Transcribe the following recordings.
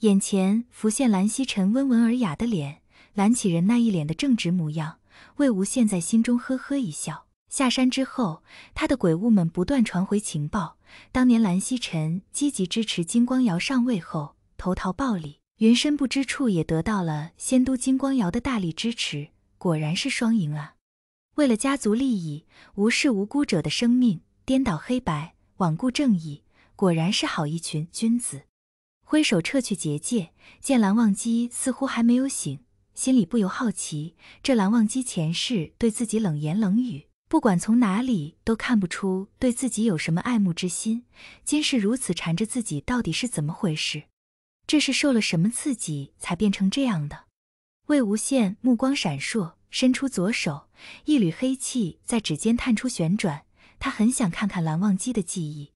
眼前浮现蓝曦臣温文尔雅的脸，蓝启仁那一脸的正直模样，魏无羡在心中呵呵一笑。下山之后，他的鬼物们不断传回情报，当年蓝曦臣积极支持金光瑶上位后投桃报李，云深不知处也得到了仙都金光瑶的大力支持，果然是双赢啊！为了家族利益，无视无辜者的生命，颠倒黑白，罔顾正义，果然是好一群君子。挥手撤去结界，见蓝忘机似乎还没有醒，心里不由好奇：这蓝忘机前世对自己冷言冷语，不管从哪里都看不出对自己有什么爱慕之心，今世如此缠着自己，到底是怎么回事？这是受了什么刺激才变成这样的？魏无羡目光闪烁，伸出左手，一缕黑气在指尖探出旋转，他很想看看蓝忘机的记忆。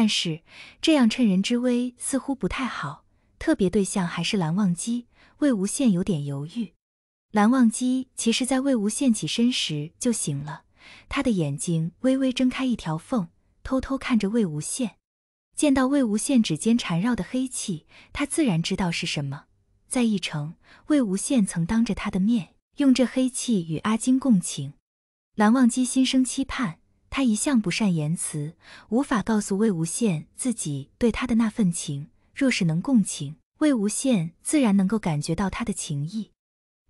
但是这样趁人之危似乎不太好，特别对象还是蓝忘机，魏无羡有点犹豫。蓝忘机其实，在魏无羡起身时就醒了，他的眼睛微微睁开一条缝，偷偷看着魏无羡。见到魏无羡指尖缠绕的黑气，他自然知道是什么。在一城，魏无羡曾当着他的面用这黑气与阿金共情，蓝忘机心生期盼。他一向不善言辞，无法告诉魏无羡自己对他的那份情。若是能共情，魏无羡自然能够感觉到他的情意。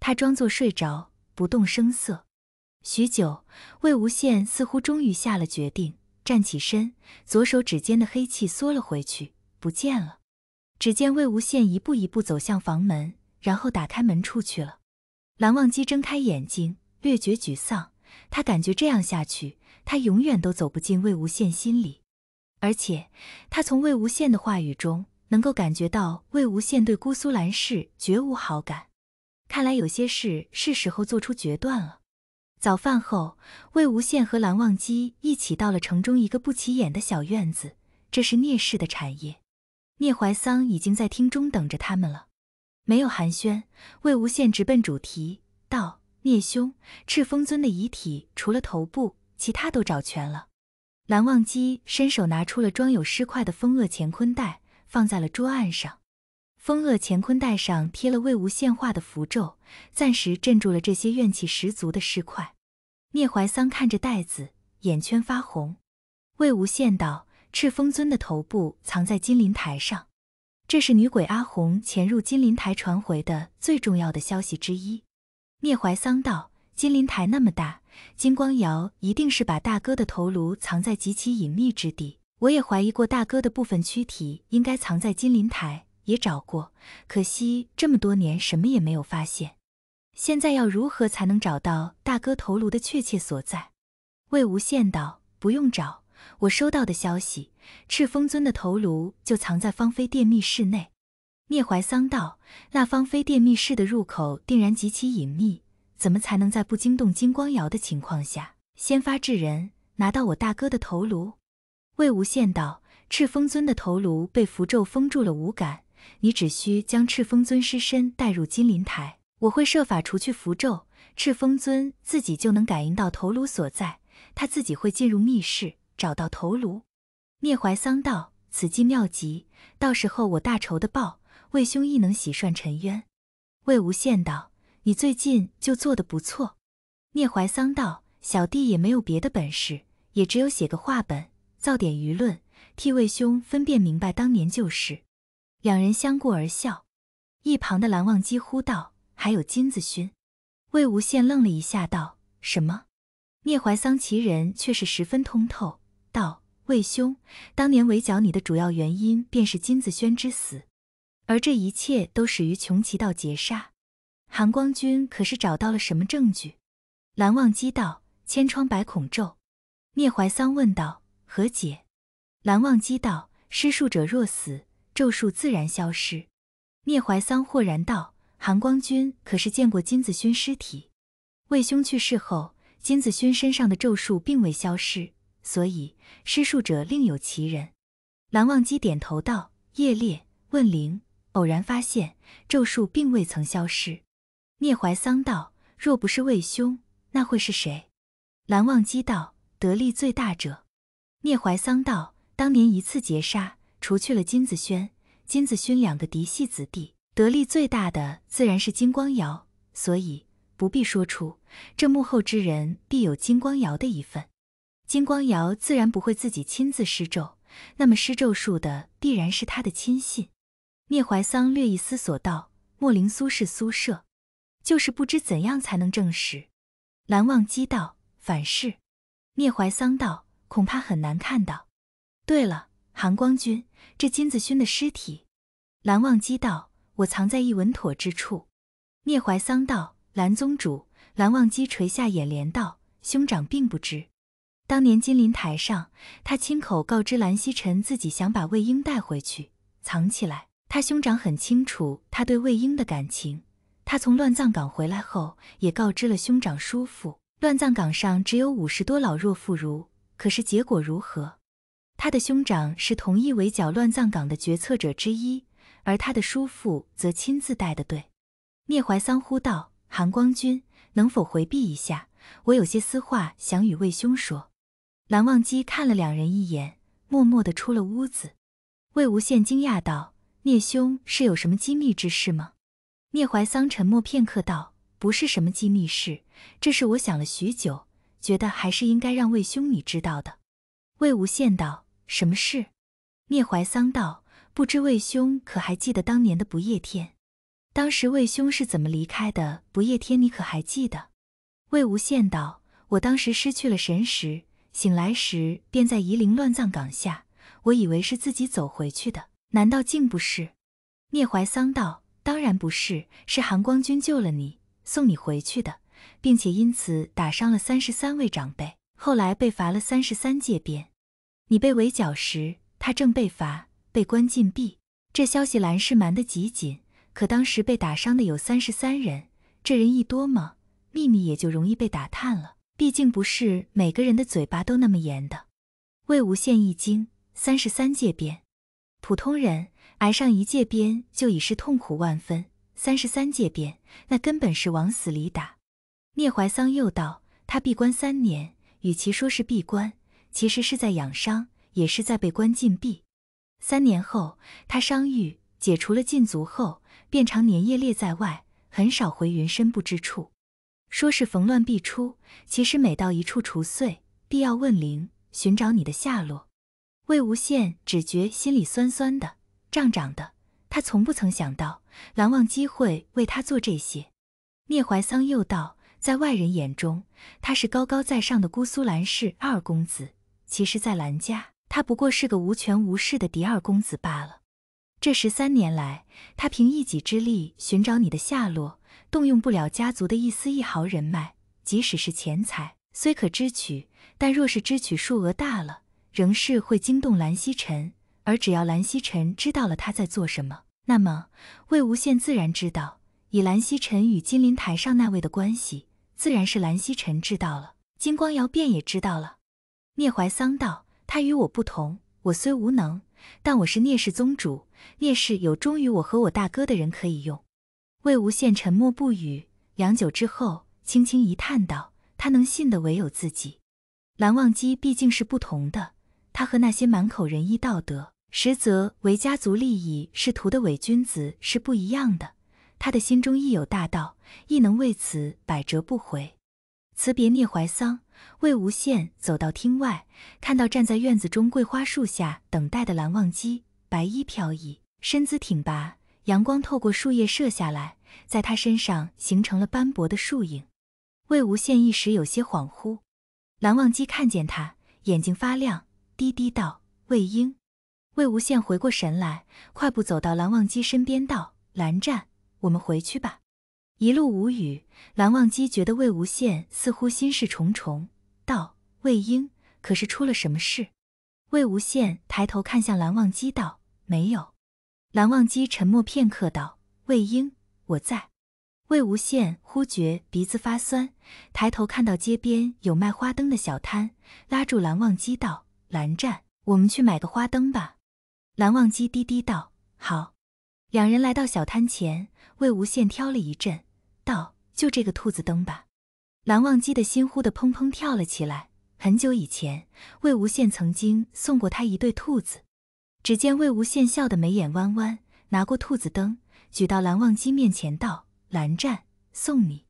他装作睡着，不动声色。许久，魏无羡似乎终于下了决定，站起身，左手指尖的黑气缩了回去，不见了。只见魏无羡一步一步走向房门，然后打开门出去了。蓝忘机睁开眼睛，略觉沮丧。他感觉这样下去，他永远都走不进魏无羡心里。而且，他从魏无羡的话语中能够感觉到魏无羡对姑苏蓝氏绝无好感。看来有些事是时候做出决断了。早饭后，魏无羡和蓝忘机一起到了城中一个不起眼的小院子，这是聂氏的产业。聂怀桑已经在厅中等着他们了。没有寒暄，魏无羡直奔主题道。聂兄，赤峰尊的遗体除了头部，其他都找全了。蓝忘机伸手拿出了装有尸块的风恶乾坤袋，放在了桌案上。风恶乾坤袋上贴了魏无羡画的符咒，暂时镇住了这些怨气十足的尸块。聂怀桑看着袋子，眼圈发红。魏无羡道：“赤峰尊的头部藏在金鳞台上，这是女鬼阿红潜入金鳞台传回的最重要的消息之一。”聂怀桑道：“金鳞台那么大，金光瑶一定是把大哥的头颅藏在极其隐秘之地。我也怀疑过，大哥的部分躯体应该藏在金鳞台，也找过，可惜这么多年什么也没有发现。现在要如何才能找到大哥头颅的确切所在？”魏无羡道：“不用找，我收到的消息，赤峰尊的头颅就藏在芳菲殿密室内。”聂怀桑道：“那芳菲殿密室的入口定然极其隐秘，怎么才能在不惊动金光瑶的情况下，先发制人，拿到我大哥的头颅？”魏无羡道：“赤峰尊的头颅被符咒封住了五感，你只需将赤峰尊尸身带入金鳞台，我会设法除去符咒，赤峰尊自己就能感应到头颅所在，他自己会进入密室找到头颅。”聂怀桑道：“此计妙极，到时候我大仇的报。”魏兄亦能洗涮沉冤，魏无羡道：“你最近就做得不错。”聂怀桑道：“小弟也没有别的本事，也只有写个话本，造点舆论，替魏兄分辨明白当年旧事。”两人相顾而笑。一旁的蓝忘机呼道：“还有金子轩！”魏无羡愣了一下，道：“什么？”聂怀桑其人却是十分通透，道：“魏兄当年围剿你的主要原因，便是金子轩之死。”而这一切都始于穷奇道劫杀，韩光君可是找到了什么证据？蓝忘机道：“千疮百孔咒。”聂怀桑问道：“何解？”蓝忘机道：“施术者若死，咒术自然消失。”聂怀桑豁然道：“韩光君可是见过金子勋尸体？魏兄去世后，金子勋身上的咒术并未消失，所以施术者另有其人。”蓝忘机点头道：“夜猎问灵。”偶然发现咒术并未曾消失。聂怀桑道：“若不是魏兄，那会是谁？”蓝忘机道：“得利最大者。”聂怀桑道：“当年一次劫杀，除去了金子轩、金子勋两个嫡系子弟，得利最大的自然是金光瑶，所以不必说出。这幕后之人必有金光瑶的一份。金光瑶自然不会自己亲自施咒，那么施咒术的必然是他的亲信。”聂怀桑略一思索，道：“莫灵苏是苏舍，就是不知怎样才能证实。”蓝忘机道：“反是。”聂怀桑道：“恐怕很难看到。”对了，韩光君，这金子勋的尸体，蓝忘机道：“我藏在一稳妥之处。”聂怀桑道：“蓝宗主。”蓝忘机垂下眼帘道：“兄长并不知，当年金陵台上，他亲口告知蓝曦臣，自己想把魏婴带回去藏起来。”他兄长很清楚他对魏婴的感情，他从乱葬岗回来后也告知了兄长叔父。乱葬岗上只有五十多老弱妇孺，可是结果如何？他的兄长是同意围剿乱葬岗的决策者之一，而他的叔父则亲自带的队。聂怀桑呼道：“韩光君，能否回避一下？我有些私话想与魏兄说。”蓝忘机看了两人一眼，默默的出了屋子。魏无羡惊讶道。聂兄是有什么机密之事吗？聂怀桑沉默片刻道：“不是什么机密事，这是我想了许久，觉得还是应该让魏兄你知道的。”魏无羡道：“什么事？”聂怀桑道：“不知魏兄可还记得当年的不夜天？当时魏兄是怎么离开的不夜天？你可还记得？”魏无羡道：“我当时失去了神识，醒来时便在夷陵乱葬岗下，我以为是自己走回去的。”难道竟不是？聂怀桑道：“当然不是，是韩光君救了你，送你回去的，并且因此打伤了三十三位长辈，后来被罚了三十三戒鞭。你被围剿时，他正被罚，被关禁闭。这消息兰氏瞒得极紧，可当时被打伤的有三十三人，这人一多嘛，秘密也就容易被打探了。毕竟不是每个人的嘴巴都那么严的。”魏无羡一惊：“三十三戒鞭！”普通人挨上一戒鞭就已是痛苦万分，三十三戒鞭那根本是往死里打。聂怀桑又道：“他闭关三年，与其说是闭关，其实是在养伤，也是在被关禁闭。三年后，他伤愈解除了禁足后，便常年夜猎在外，很少回云深不知处。说是逢乱必出，其实每到一处除祟，必要问灵，寻找你的下落。”魏无羡只觉心里酸酸的、胀胀的。他从不曾想到蓝忘机会为他做这些。聂怀桑又道：“在外人眼中，他是高高在上的姑苏蓝氏二公子；其实，在蓝家，他不过是个无权无势的嫡二公子罢了。这十三年来，他凭一己之力寻找你的下落，动用不了家族的一丝一毫人脉，即使是钱财，虽可支取，但若是支取数额大了。”仍是会惊动蓝曦臣，而只要蓝曦臣知道了他在做什么，那么魏无羡自然知道。以蓝曦臣与金陵台上那位的关系，自然是蓝曦臣知道了，金光瑶便也知道了。聂怀桑道：“他与我不同，我虽无能，但我是聂氏宗主，聂氏有忠于我和我大哥的人可以用。”魏无羡沉默不语，良久之后，轻轻一叹道：“他能信的唯有自己。蓝忘机毕竟是不同的。”他和那些满口仁义道德，实则为家族利益仕途的伪君子是不一样的。他的心中亦有大道，亦能为此百折不回。辞别聂怀桑，魏无羡走到厅外，看到站在院子中桂花树下等待的蓝忘机，白衣飘逸，身姿挺拔，阳光透过树叶射下来，在他身上形成了斑驳的树影。魏无羡一时有些恍惚。蓝忘机看见他，眼睛发亮。滴滴道：“魏婴，魏无羡回过神来，快步走到蓝忘机身边，道：‘蓝湛，我们回去吧。’一路无语，蓝忘机觉得魏无羡似乎心事重重，道：‘魏婴，可是出了什么事？’魏无羡抬头看向蓝忘机，道：‘没有。’蓝忘机沉默片刻，道：‘魏婴，我在。’魏无羡忽觉鼻子发酸，抬头看到街边有卖花灯的小摊，拉住蓝忘机道。”蓝湛，我们去买个花灯吧。蓝忘机低低道：“好。”两人来到小摊前，魏无羡挑了一阵，道：“就这个兔子灯吧。”蓝忘机的心忽的砰砰跳了起来。很久以前，魏无羡曾经送过他一对兔子。只见魏无羡笑得眉眼弯弯，拿过兔子灯，举到蓝忘机面前，道：“蓝湛，送你。”